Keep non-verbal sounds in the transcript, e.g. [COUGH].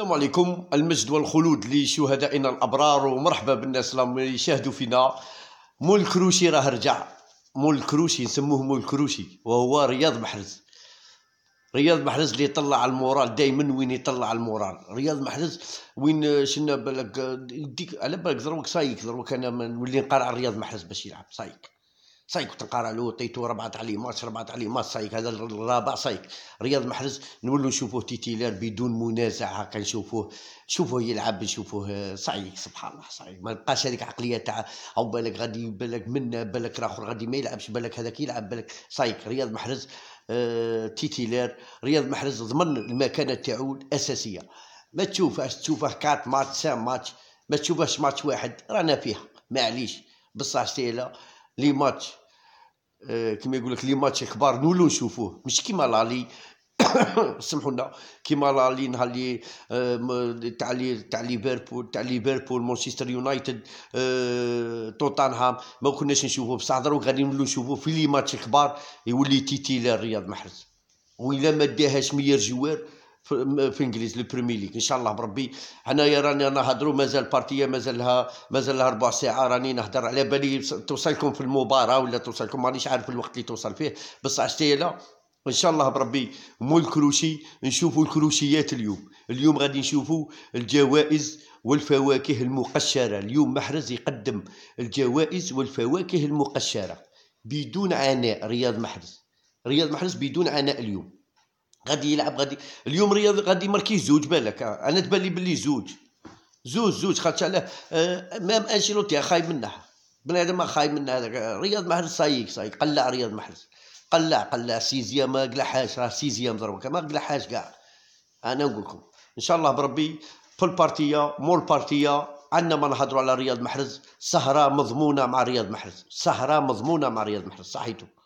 السلام عليكم المجد والخلود لشهدائنا الابرار ومرحبا بالناس اللي يشاهدوا فينا مول كروشي راه رجع مول كروشي نسموه مول كروشي وهو رياض محرز رياض محرز اللي يطلع المورال دائما وين يطلع المورال رياض محرز وين شنا بالك يديك على بالك دروك صايك دروك انا نولي نقرع رياض محرز باش يلعب صايك صايك تنقرا له طيتو ربعة عليه ماتش ربعة عليه ماتش صايك هذا الرابع صايك رياض محرز نولو نشوفوه تيتيلار بدون منازع هكا نشوفوه نشوفوه يلعب نشوفوه آه، صايك سبحان الله صايك ما بقاش هذيك عقليه تاع او بالك غادي بالك منا بالك راخر غادي ما يلعبش بالك هذاك يلعب بالك صايك رياض محرز آه تيتيلار رياض محرز ضمن المكانه تاعو الاساسيه ما تشوفهاش تشوفه كات ماتش سام ماتش ما تشوفهاش ماتش واحد رانا فيها معليش بصح سيلا لي ماتش آه، كما يقول لك لي ماتش كبار نولو نشوفوه مش كيما لالي [COUGHS] سمحوا لنا كيما لالي نهار اللي آه، تاع لي تاع ليفربول تاع ليفربول مانشستر يونايتد آه، توتنهام ما كناش نشوفوه بصح دروك غادي نولو نشوفوه في لي ماتش كبار يولي تيتي للرياض محرز وإلا ما داهاش مير جوار في, في انجليز البريمي ليغ ان شاء الله بربي حنايا راني نهضروا مازال بارتيه مازال لها مازال لها ربع ساعه راني نهضر على بالي توصلكم في المباراه ولا توصلكم مانيش عارف الوقت اللي توصل فيه بصح لا ان شاء الله بربي مو الكروشي نشوفوا الكروشيات اليوم اليوم غادي نشوفوا الجوائز والفواكه المقشره اليوم محرز يقدم الجوائز والفواكه المقشره بدون عناء رياض محرز رياض محرز بدون عناء اليوم غادي يلعب غادي اليوم رياض غادي ماركي زوج بالك آه، انا تبان لي بلي زوج زوج زوج خاطش علاه آه، مام انشيلوتي آه، خايب منها بنادم ما خايب منها هذاك رياض محرز صايق صايق قلع رياض محرز قلع قلع سيزيام ما قلعهاش راه سيزيام ضربك ما قلعهاش كاع انا نقول لكم ان شاء الله بربي في البارتيه مول البارتيه عندنا ما نهضروا على رياض محرز سهره مضمونه مع رياض محرز سهره مضمونه مع رياض محرز صحيتو